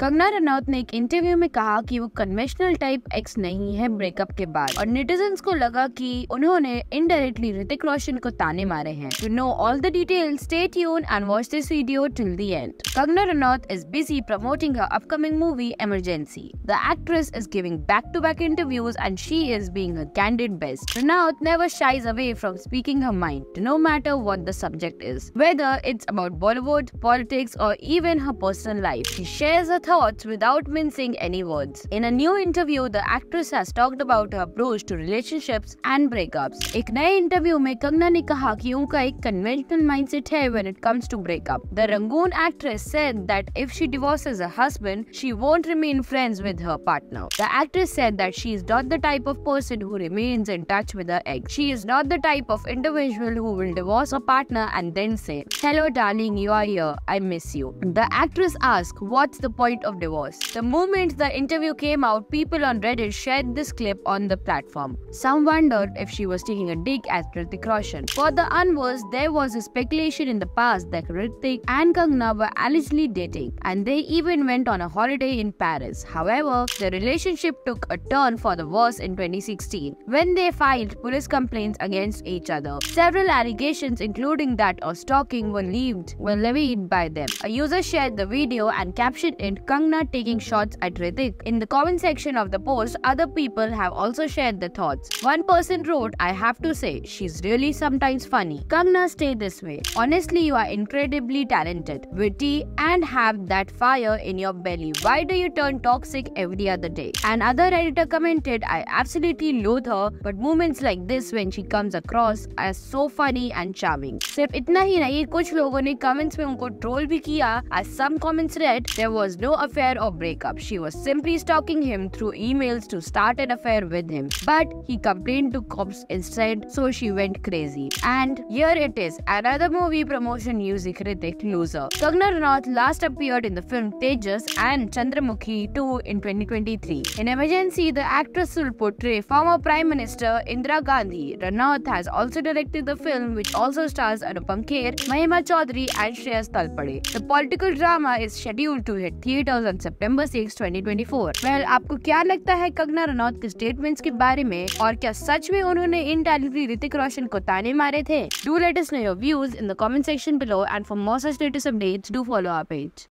कंगना रनौत ने एक इंटरव्यू में कहा कि वो कन्वेंशनल टाइप एक्स नहीं है ब्रेकअप के बाद और नेटिजन को लगा कि उन्होंने इनडायरेक्टली ऋतिक रोशन को ताने मारे हैं to know all the detail stay यून and watch this video till the end Kangana Ranaut is busy promoting upcoming movie Emergency the actress is giving back to back interviews and she is being candid best Ranaut never shies away from speaking her mind no matter what the subject is whether it's about Bollywood politics or even her personal life she thoughts without mincing any words. In a new interview, the actress has talked about her approach to relationships and breakups. In the interview, में कंगना ने कहा कि उनका एक conventional mindset when it comes to breakup. The Rangoon actress said that if she divorces her husband, she won't remain friends with her partner. The actress said that she is not the type of person who remains in touch with her ex. She is not the type of individual who will divorce a partner and then say, "Hello, darling, you are here. I miss you." The actress asked, "What's the point?" point of divorce. The moment the interview came out, people on Reddit shared this clip on the platform. Some wondered if she was taking a dig at Hrithik Roshan. For the unversed, there was a speculation in the past that Hrithik and Kangna were allegedly dating, and they even went on a holiday in Paris. However, the relationship took a turn for the worse in 2016 when they filed police complaints against each other. Several allegations, including that of stalking, were leaked were levied by them. A user shared the video and captioned it Kangna taking shots at Ritik. In the comment section of the post, other people have also shared their thoughts. One person wrote, I have to say, she's really sometimes funny. Kangna, stay this way. Honestly, you are incredibly talented, witty, and have that fire in your belly. Why do you turn toxic every other day? Another editor commented, I absolutely loathe her, but moments like this when she comes across as so funny and charming. सिर्फ इतना ही नहीं कुछ लोगों ने comments में उनको troll भी किया as some comments read there was no affair or breakup. She was simply stalking him through emails to start an affair with him. But he complained to cops instead, so she went crazy. And here it is, another movie promotion music critic Loser. Kangana Ranaut last appeared in the film Tejas and Chandramukhi 2 in 2023. In Emergency, the actress will portray former Prime Minister Indira Gandhi. Ranaut has also directed the film which also stars Anupam Kher, Mahima Chaudhary and Shreyas Talpade. The political drama is scheduled to hit theaters tweet on six twenty twenty four आपको क्या लगता है कंगना रनौत के statements के बारे में और क्या सच में उन्होंने इन डायरेक्टली ऋतिक रोशन को ताने मारे थे do let us know your views in the comment section below and for more such latest updates do follow our page